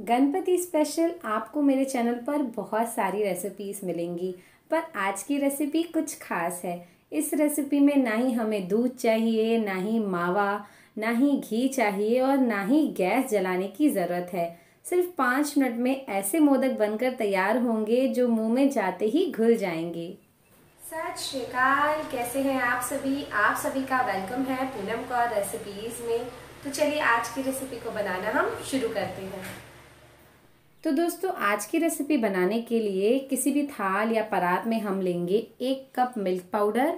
Ganpati special आपको मेरे channel पर बहुत सारी रेसिपीज़ मिलेंगी पर आज की रेसिपी कुछ खास है इस रेसिपी में ना ही हमें दूध चाहिए ना ही मावा ना ही घी चाहिए और ना ही गैस जलाने की ज़रूरत है सिर्फ पाँच मिनट में ऐसे मोदक बनकर तैयार होंगे जो मुंह में जाते ही घुल जाएंगे सत श्रीकाल कैसे हैं आप सभी आप सभी का वेलकम है पूनम कौर रेसिपीज़ में तो चलिए आज की रेसिपी को बनाना हम शुरू करते हैं तो दोस्तों आज की रेसिपी बनाने के लिए किसी भी थाल या परात में हम लेंगे एक कप मिल्क पाउडर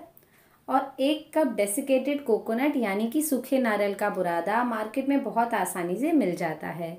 और एक कप डेसिकेटेड कोकोनट यानी कि सूखे नारियल का बुरादा मार्केट में बहुत आसानी से मिल जाता है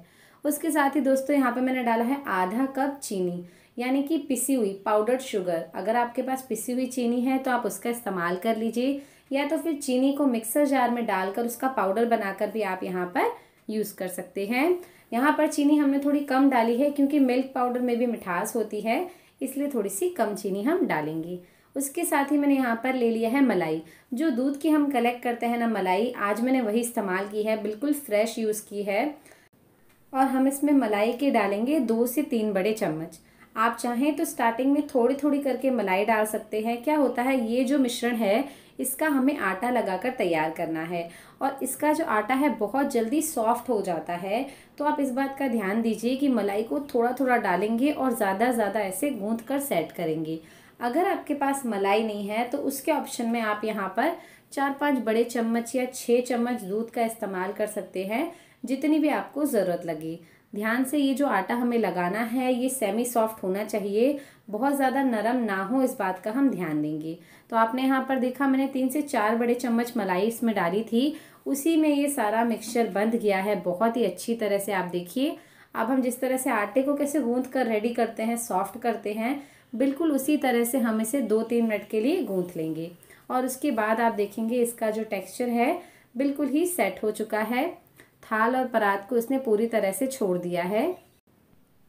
उसके साथ ही दोस्तों यहाँ पे मैंने डाला है आधा कप चीनी यानी कि पिसी हुई पाउडर्ड शुगर अगर आपके पास पिसी हुई चीनी है तो आप उसका इस्तेमाल कर लीजिए या तो फिर चीनी को मिक्सर जार में डालकर उसका पाउडर बनाकर भी आप यहाँ पर यूज़ कर सकते हैं यहाँ पर चीनी हमने थोड़ी कम डाली है क्योंकि मिल्क पाउडर में भी मिठास होती है इसलिए थोड़ी सी कम चीनी हम डालेंगे उसके साथ ही मैंने यहाँ पर ले लिया है मलाई जो दूध की हम कलेक्ट करते हैं ना मलाई आज मैंने वही इस्तेमाल की है बिल्कुल फ्रेश यूज़ की है और हम इसमें मलाई के डालेंगे दो से तीन बड़े चम्मच आप चाहें तो स्टार्टिंग में थोड़ी थोड़ी करके मलाई डाल सकते हैं क्या होता है ये जो मिश्रण है इसका हमें आटा लगाकर तैयार करना है और इसका जो आटा है बहुत जल्दी सॉफ्ट हो जाता है तो आप इस बात का ध्यान दीजिए कि मलाई को थोड़ा थोड़ा डालेंगे और ज़्यादा ज़्यादा ऐसे गूँध कर सेट करेंगे अगर आपके पास मलाई नहीं है तो उसके ऑप्शन में आप यहाँ पर चार पाँच बड़े चम्मच या छः चम्मच दूध का इस्तेमाल कर सकते हैं जितनी भी आपको ज़रूरत लगी ध्यान से ये जो आटा हमें लगाना है ये सेमी सॉफ्ट होना चाहिए बहुत ज़्यादा नरम ना हो इस बात का हम ध्यान देंगे तो आपने यहाँ पर देखा मैंने तीन से चार बड़े चम्मच मलाई इसमें डाली थी उसी में ये सारा मिक्सचर बंध गया है बहुत ही अच्छी तरह से आप देखिए अब हम जिस तरह से आटे को कैसे गूंथ कर रेडी करते हैं सॉफ्ट करते हैं बिल्कुल उसी तरह से हम इसे दो तीन मिनट के लिए गूंथ लेंगे और उसके बाद आप देखेंगे इसका जो टेक्सचर है बिल्कुल ही सेट हो चुका है थाल और परात को इसने पूरी तरह से छोड़ दिया है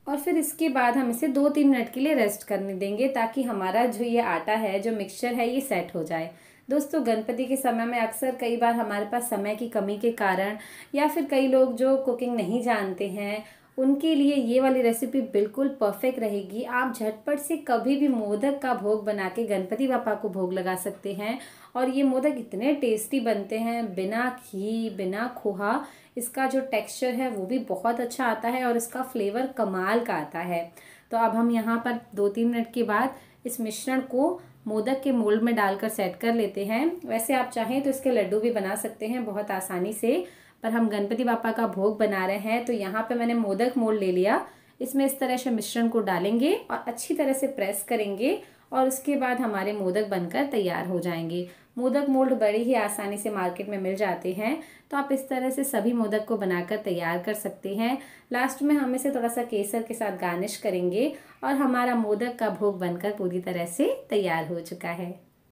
और फिर इसके बाद हम इसे दो तीन मिनट के लिए रेस्ट करने देंगे ताकि हमारा जो ये आटा है जो मिक्सचर है ये सेट हो जाए दोस्तों गणपति के समय में अक्सर कई बार हमारे पास समय की कमी के कारण या फिर कई लोग जो कुकिंग नहीं जानते हैं उनके लिए ये वाली रेसिपी बिल्कुल परफेक्ट रहेगी आप झटपट से कभी भी मोदक का भोग बना के गणपति बापा को भोग लगा सकते हैं और ये मोदक इतने टेस्टी बनते हैं बिना घी बिना खोहा इसका जो टेक्सचर है वो भी बहुत अच्छा आता है और इसका फ्लेवर कमाल का आता है तो अब हम यहाँ पर दो तीन मिनट के बाद इस मिश्रण को मोदक के मोल्ड में डालकर सेट कर लेते हैं वैसे आप चाहें तो इसके लड्डू भी बना सकते हैं बहुत आसानी से पर हम गणपति बापा का भोग बना रहे हैं तो यहाँ पे मैंने मोदक मोल ले लिया इसमें इस तरह से मिश्रण को डालेंगे और अच्छी तरह से प्रेस करेंगे और उसके बाद हमारे मोदक बनकर तैयार हो जाएंगे मोदक मोल्ड बड़े ही आसानी से मार्केट में मिल जाते हैं तो आप इस तरह से सभी मोदक को बनाकर तैयार कर सकते हैं लास्ट में हम इसे थोड़ा सा केसर के साथ गार्निश करेंगे और हमारा मोदक का भोग बनकर पूरी तरह से तैयार हो चुका है